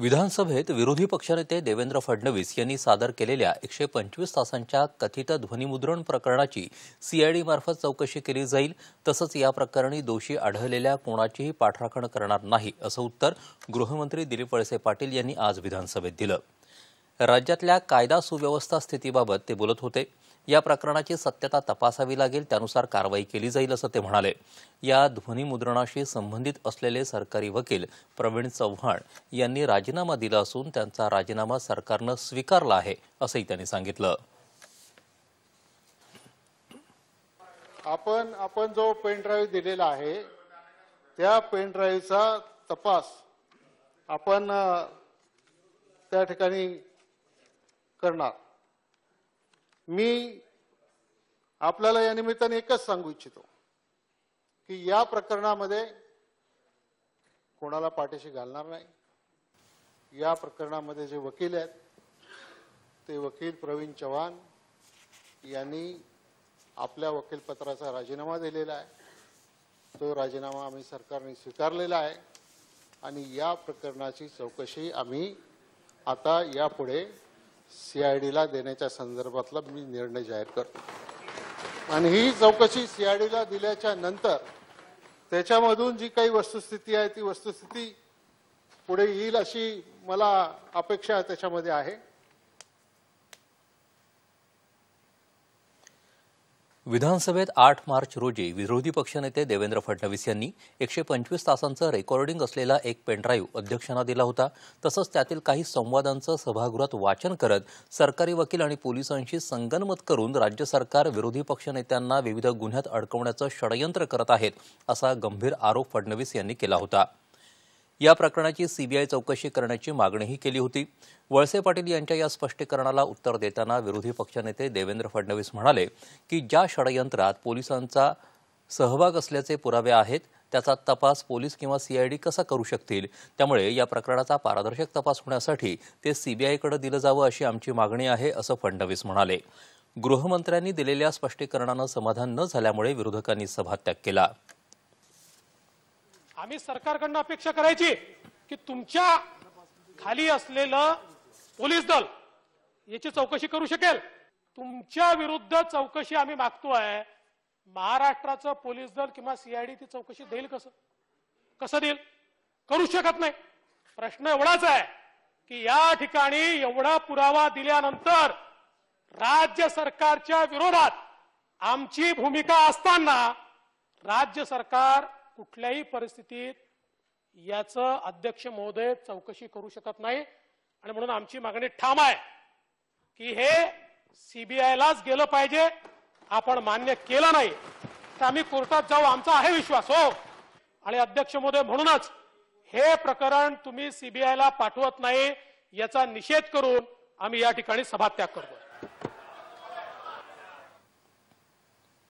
विधानसभेत विरोधी पक्षनेते देवेंद्र फडणवीस यांनी सादर केलेल्या एकशे पंचवीस तासांच्या कथित ध्वनिमुद्रण प्रकरणाची सीआयडी मार्फत चौकशी केली जाईल तसंच या प्रकरणी दोषी आढळलेल्या कोणाचीही पाठराखण करणार नाही असं उत्तर गृहमंत्री दिलीप वळसे पाटील यांनी आज विधानसभेत दिलं राज्यातल्या कायदा सुव्यवस्था स्थितीबाबत ते बोलत होते या प्रकरणाची सत्यता तपासावी लागेल त्यानुसार कारवाई केली जाईल असं ते म्हणाले या ध्वनिमुद्रणाशी संबंधित असलेले सरकारी वकील प्रवीण चव्हाण यांनी राजीनामा दिला असून त्यांचा राजीनामा सरकारनं स्वीकारला आहे असंही त्यांनी सांगितलं आपण आपण जो ड्राईव्ह दिलेला आहे त्या पेन ड्राईव्हचा तपास आपण त्या ठिकाणी करणार मी आपल्याला या निमित्ताने एकच सांगू इच्छितो की या प्रकरणामध्ये कोणाला पाठीशी घालणार नाही या प्रकरणामध्ये जे वकील आहेत ते वकील प्रवीण चव्हाण यांनी आपल्या वकीलपत्राचा राजीनामा दिलेला आहे तो राजीनामा आम्ही सरकारने स्वीकारलेला आहे आणि या प्रकरणाची चौकशी आम्ही आता यापुढे सीआयडीला देण्याच्या संदर्भातला मी निर्णय जाहीर करतो आणि ही चौकशी सीआयडीला दिल्याच्या नंतर त्याच्यामधून जी काही वस्तुस्थिती आहे ती वस्तुस्थिती पुढे येईल अशी मला अपेक्षा त्याच्यामध्ये आहे विधानसभेत आठ मार्च रोजी विरोधी पक्षनेते देवेंद्र फडणवीस यांनी एकशे पंचवीस तासांचं रेकॉर्डिंग असलेला एक पेनड्राईव्ह अध्यक्षांना दिला होता तसंच त्यातील काही संवादांचं सभागृहात वाचन करत सरकारी वकील आणि पोलिसांशी संगनमत करून राज्य सरकार विरोधी पक्षनेत्यांना विविध गुन्ह्यात अडकवण्याचं षडयंत्र करत आहेत असा गंभीर आरोप फडणवीस यांनी केला होता या प्रकरणाची सीबीआय चौकशी करण्याची मागणीही केली होती वळसे पाटील यांच्या या स्पष्टीकरणाला उत्तर देताना विरोधी पक्षनेते देवेंद्र फडणवीस म्हणाले की ज्या षडयंत्रात पोलिसांचा सहभाग असल्याचे पुरावे आहेत त्याचा तपास पोलीस किंवा सीआयडी कसा करू शकतील त्यामुळे या प्रकरणाचा पारदर्शक तपास होण्यासाठी ते सीबीआयकडे दिलं जावं अशी आमची मागणी आहे असं फडणवीस म्हणाले गृहमंत्र्यांनी दिलेल्या स्पष्टीकरणानं समाधान न झाल्यामुळे विरोधकांनी सभात्याग केला आम्ही सरकारकडनं अपेक्षा करायची की तुमच्या खाली असलेलं पोलीस दल याची चौकशी करू शकेल तुमच्या विरुद्ध चौकशी आम्ही मागतोय महाराष्ट्राचं पोलीस दल किंवा सीआयडी ती चौकशी देईल कसं कसं देईल करू शकत नाही प्रश्न एवढाच आहे की या ठिकाणी एवढा पुरावा दिल्यानंतर राज्य सरकारच्या विरोधात आमची भूमिका असताना राज्य सरकार कुठल्याही परिस्थितीत याचं अध्यक्ष महोदय चौकशी करू शकत नाही आणि म्हणून आमची मागणी ठाम आहे की हे सीबीआयलाच गेलं पाहिजे आपण मान्य केलं नाही तर आम्ही कोर्टात जाऊ आमचा आहे विश्वास हो आणि अध्यक्ष महोदय म्हणूनच हे प्रकरण तुम्ही सीबीआयला पाठवत नाही याचा निषेध करून आम्ही या ठिकाणी सभात्याग करतो